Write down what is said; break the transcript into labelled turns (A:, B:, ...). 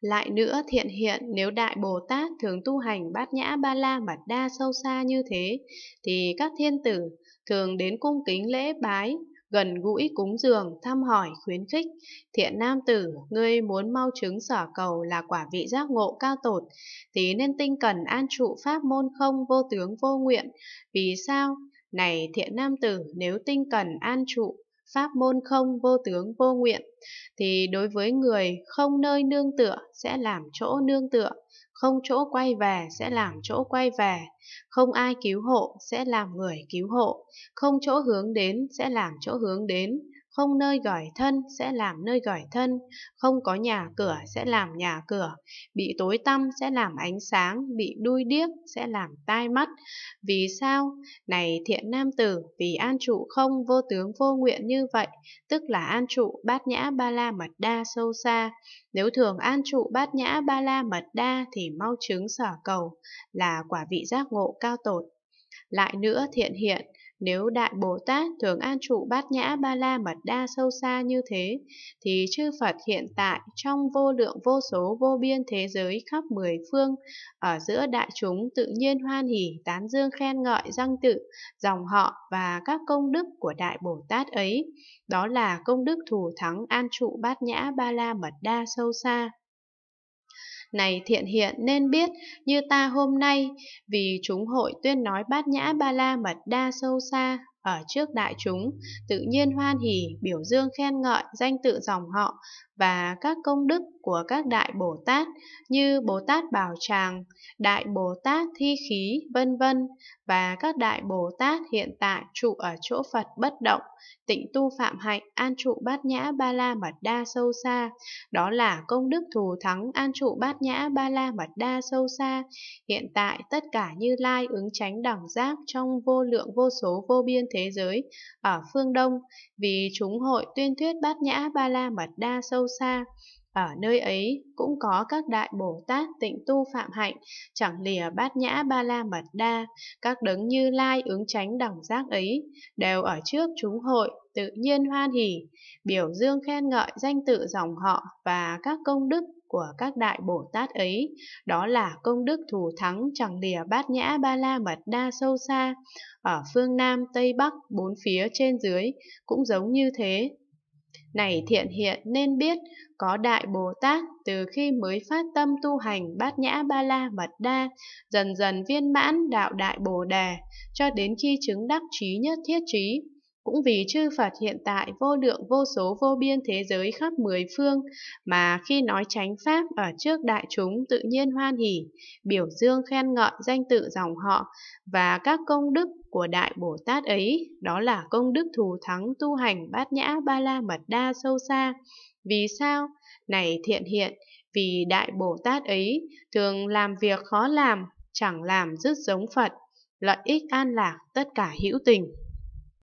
A: Lại nữa thiện hiện nếu Đại Bồ Tát thường tu hành bát nhã ba la mật đa sâu xa như thế, thì các thiên tử thường đến cung kính lễ bái, gần gũi cúng dường, thăm hỏi, khuyến khích. Thiện nam tử, ngươi muốn mau chứng sở cầu là quả vị giác ngộ cao tột, thì nên tinh cần an trụ pháp môn không vô tướng vô nguyện. Vì sao? Này thiện nam tử, nếu tinh cần an trụ pháp môn không vô tướng vô nguyện thì đối với người không nơi nương tựa sẽ làm chỗ nương tựa không chỗ quay về sẽ làm chỗ quay về không ai cứu hộ sẽ làm người cứu hộ không chỗ hướng đến sẽ làm chỗ hướng đến không nơi gởi thân sẽ làm nơi gởi thân, không có nhà cửa sẽ làm nhà cửa, bị tối tăm sẽ làm ánh sáng, bị đuôi điếc sẽ làm tai mắt. Vì sao? Này thiện nam tử, vì an trụ không vô tướng vô nguyện như vậy, tức là an trụ bát nhã ba la mật đa sâu xa. Nếu thường an trụ bát nhã ba la mật đa thì mau chứng sở cầu, là quả vị giác ngộ cao tột. Lại nữa thiện hiện, nếu Đại Bồ Tát thường an trụ bát nhã ba la mật đa sâu xa như thế, thì chư Phật hiện tại trong vô lượng vô số vô biên thế giới khắp mười phương, ở giữa đại chúng tự nhiên hoan hỉ tán dương khen ngợi răng tự, dòng họ và các công đức của Đại Bồ Tát ấy. Đó là công đức thù thắng an trụ bát nhã ba la mật đa sâu xa. Này thiện hiện nên biết, như ta hôm nay, vì chúng hội tuyên nói bát nhã ba la mật đa sâu xa, ở trước đại chúng, tự nhiên hoan hỉ, biểu dương khen ngợi danh tự dòng họ và các công đức của các đại Bồ Tát như Bồ Tát Bảo Tràng, Đại Bồ Tát Thi Khí, vân vân và các đại Bồ Tát hiện tại trụ ở chỗ Phật bất động tịnh tu phạm hạnh, an trụ bát nhã ba la mật đa sâu xa. Đó là công đức thù thắng, an trụ bát nhã ba la mật đa sâu xa. Hiện tại tất cả như lai ứng tránh đẳng giác trong vô lượng vô số vô biên thế giới ở phương Đông, vì chúng hội tuyên thuyết bát nhã ba la mật đa sâu xa. Ở nơi ấy cũng có các đại Bồ Tát tịnh tu phạm hạnh, chẳng lìa bát nhã ba la mật đa, các đấng như lai ứng tránh đẳng giác ấy, đều ở trước chúng hội, tự nhiên hoan hỉ, biểu dương khen ngợi danh tự dòng họ và các công đức của các đại Bồ Tát ấy, đó là công đức thù thắng chẳng lìa bát nhã ba la mật đa sâu xa, ở phương Nam, Tây Bắc, bốn phía trên dưới, cũng giống như thế, này thiện hiện nên biết, có Đại Bồ Tát từ khi mới phát tâm tu hành bát nhã ba la mật đa, dần dần viên mãn đạo Đại Bồ Đề, cho đến khi chứng đắc trí nhất thiết trí, cũng vì chư Phật hiện tại vô lượng vô số vô biên thế giới khắp mười phương, mà khi nói chánh pháp ở trước đại chúng tự nhiên hoan hỷ, biểu dương khen ngợi danh tự dòng họ và các công đức của Đại Bồ Tát ấy, đó là công đức thù thắng tu hành bát nhã ba la mật đa sâu xa. Vì sao? Này thiện hiện, vì Đại Bồ Tát ấy thường làm việc khó làm, chẳng làm dứt giống Phật, lợi ích an lạc tất cả hữu tình.